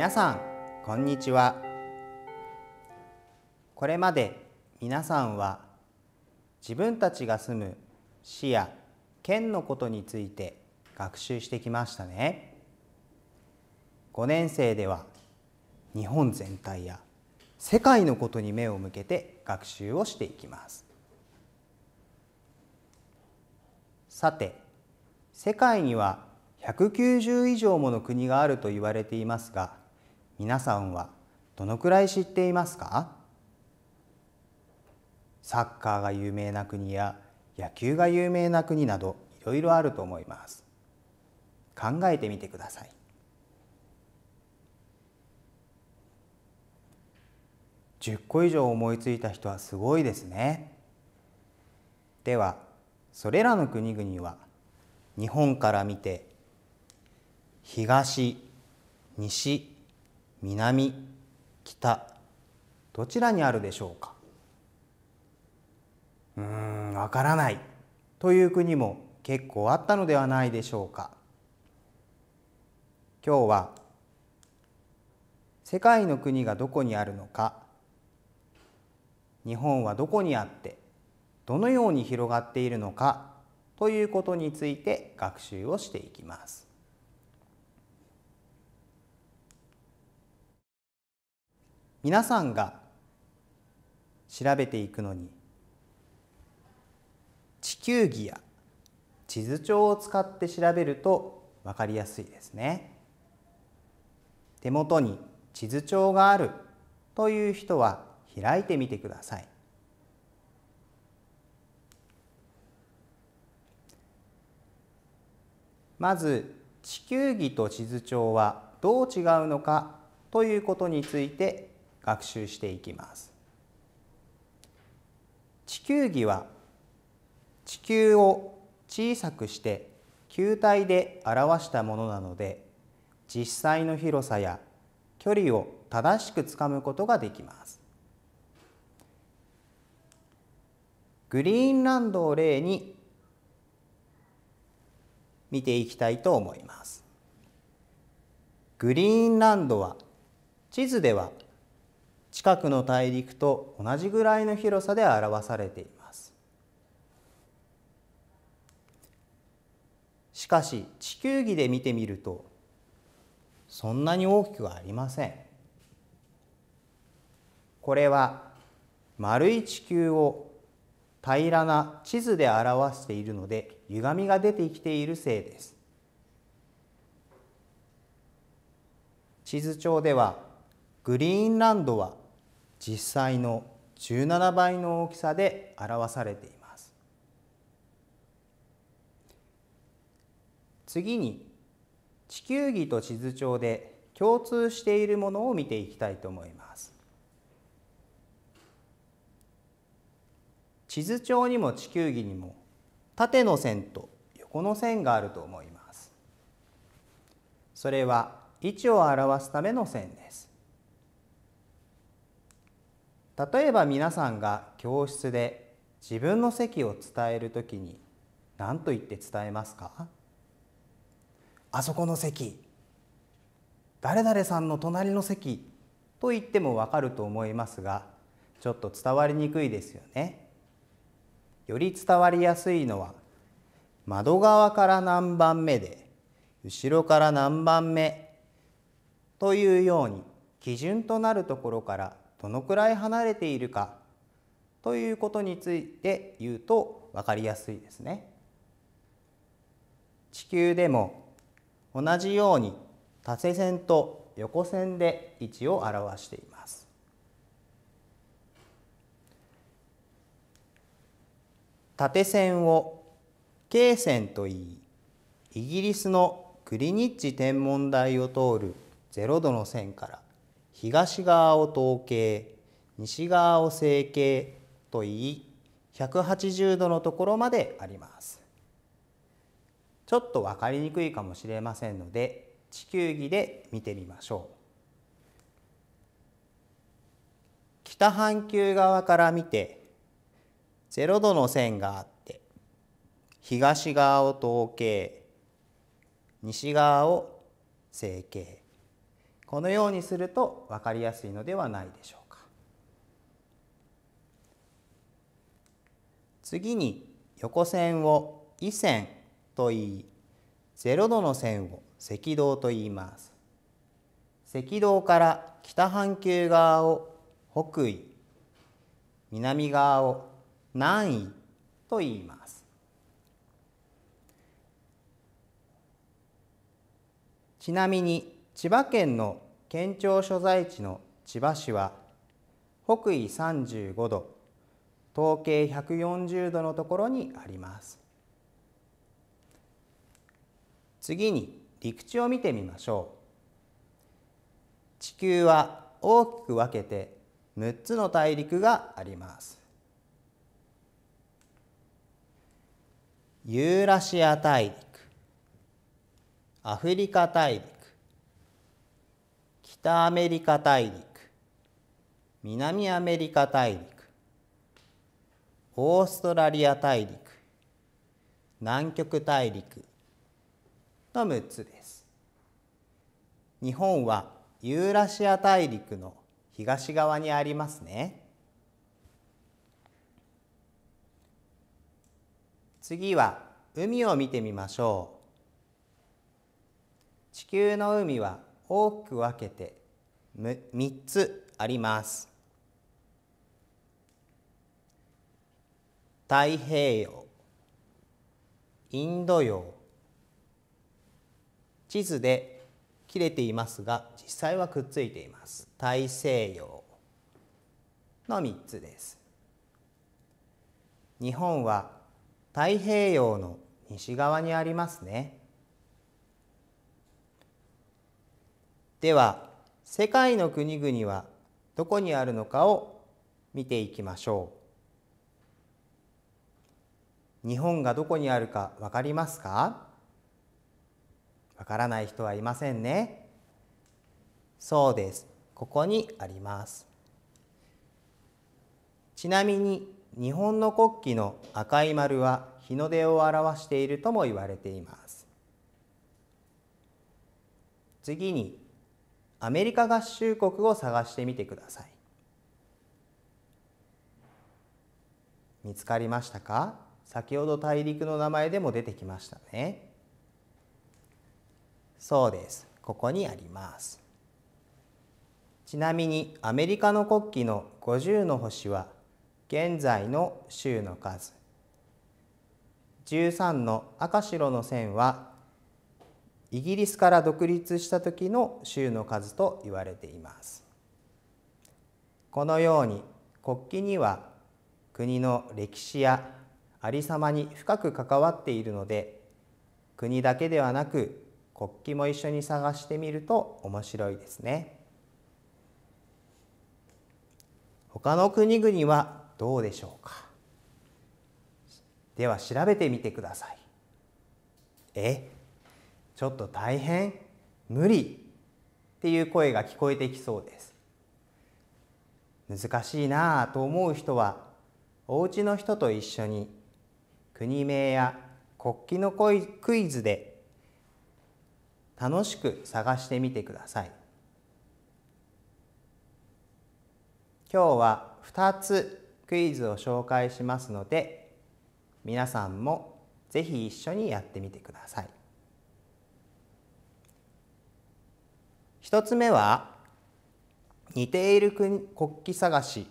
皆さんこんにちはこれまで皆さんは自分たちが住む市や県のことについて学習してきましたね5年生では日本全体や世界のことに目を向けて学習をしていきますさて世界には190以上もの国があると言われていますが皆さんはどのくらい知っていますかサッカーが有名な国や野球が有名な国などいろいろあると思います考えてみてください10個以上思いついた人はすごいですねではそれらの国々は日本から見て東西南北どちらにあるでしょうかうーんわからないという国も結構あったのではないでしょうか今日は世界の国がどこにあるのか日本はどこにあってどのように広がっているのかということについて学習をしていきます。皆さんが調べていくのに地球儀や地図帳を使って調べると分かりやすいですね。手元に地図帳があるという人は開いてみてください。まず地球儀と地図帳はどう違うのかということについて学習していきます地球儀は地球を小さくして球体で表したものなので実際の広さや距離を正しくつかむことができますグリーンランドを例に見ていきたいと思いますグリーンランドは地図では近くの大陸と同じぐらいの広さで表されていますしかし地球儀で見てみるとそんなに大きくはありませんこれは丸い地球を平らな地図で表しているので歪みが出てきているせいです地図帳ではグリーンランドは実際の17倍の大きさで表されています次に地球儀と地図帳で共通しているものを見ていきたいと思います地図帳にも地球儀にも縦の線と横の線があると思いますそれは位置を表すための線です例えば皆さんが教室で自分の席を伝える時に何と言って伝えますかあそこの席誰々さんの隣の席と言ってもわかると思いますがちょっと伝わりにくいですよね。より伝わりやすいのは窓側から何番目で後ろから何番目というように基準となるところからどのくらい離れているかということについて言うと分かりやすいですね。地球でも同じように縦線と横線で位置を表しています。縦線を K 線といいイギリスのグリニッジ天文台を通る0度の線から東側を統計、西側を整形といい180度のところまでありますちょっと分かりにくいかもしれませんので地球儀で見てみましょう北半球側から見て0度の線があって東側を統計、西側を整形。このようにすると分かりやすいのではないでしょうか次に横線を緯線と言い0度の線を赤道と言います赤道から北半球側を北緯南側を南緯と言いますちなみに千葉県の県庁所在地の千葉市は北緯35度東経140度のところにあります次に陸地を見てみましょう地球は大きく分けて6つの大陸がありますユーラシア大陸アフリカ大陸北アメリカ大陸南アメリカ大陸オーストラリア大陸南極大陸の6つです日本はユーラシア大陸の東側にありますね次は海を見てみましょう地球の海は大きく分けて3つあります。太平洋インド洋地図で切れていますが実際はくっついています大西洋の3つです日本は太平洋の西側にありますねでは世界の国々はどこにあるのかを見ていきましょう日本がどこにあるかわかりますかわからない人はいませんねそうですここにありますちなみに日本の国旗の赤い丸は日の出を表しているとも言われています次にアメリカ合衆国を探してみてください見つかりましたか先ほど大陸の名前でも出てきましたねそうですここにありますちなみにアメリカの国旗の50の星は現在の州の数13の赤白の線はイギリスから独立した時の州の数と言われていますこのように国旗には国の歴史やありさまに深く関わっているので国だけではなく国旗も一緒に探してみると面白いですね他の国々はどうでしょうかでは調べてみてくださいえちょっと大変無理っていう声が聞こえてきそうです難しいなあと思う人はお家の人と一緒に国名や国旗のクイズで楽しく探してみてください今日は二つクイズを紹介しますので皆さんもぜひ一緒にやってみてください。1つ目は似ている国旗探し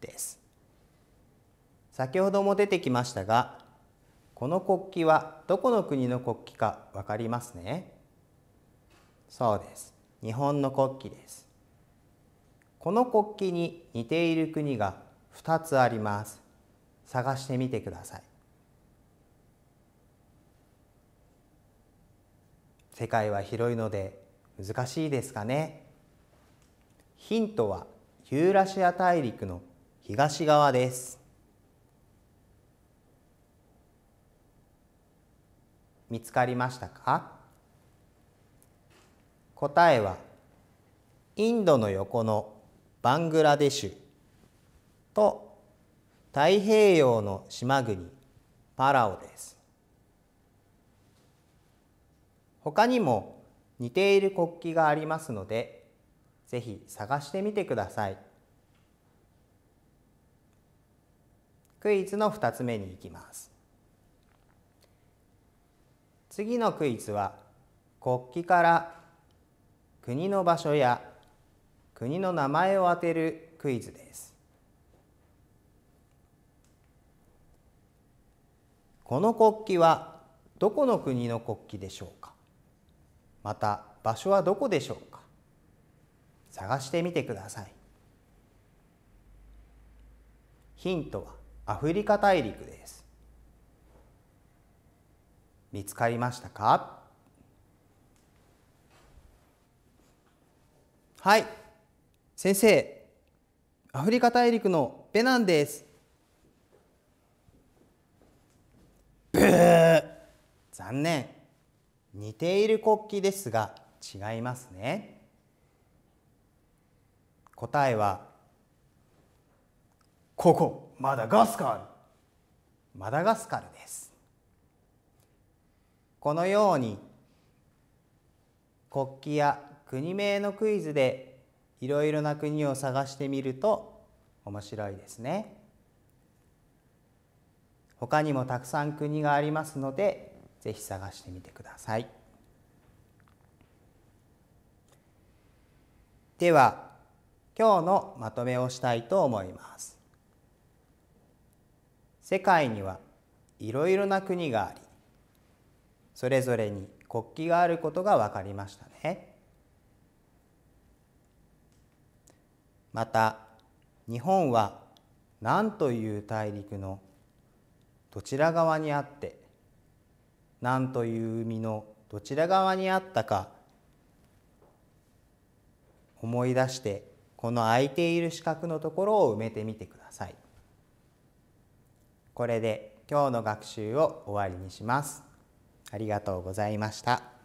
です先ほども出てきましたがこの国旗はどこの国の国旗か分かりますねそうです日本の国旗ですこの国旗に似ている国が2つあります探してみてください世界は広いので難しいですかねヒントはユーラシア大陸の東側です見つかりましたか答えはインドの横のバングラデシュと太平洋の島国パラオです他にも似ている国旗がありますのでぜひ探してみてくださいクイズの2つ目に行きます次のクイズは国旗から国の場所や国の名前を当てるクイズですこの国旗はどこの国の国旗でしょうかまた場所はどこでしょうか探してみてくださいヒントはアフリカ大陸です見つかりましたかはい先生アフリカ大陸のベナンですブー残念似ている国旗ですが違いますね答えはここマダガスカルマダガスカルですこのように国旗や国名のクイズでいろいろな国を探してみると面白いですね他にもたくさん国がありますのでぜひ探してみてくださいでは今日のまとめをしたいと思います世界にはいろいろな国がありそれぞれに国旗があることが分かりましたねまた日本は何という大陸のどちら側にあって何という海のどちら側にあったか思い出してこの空いている四角のところを埋めてみてください。これで今日の学習を終わりにします。ありがとうございました。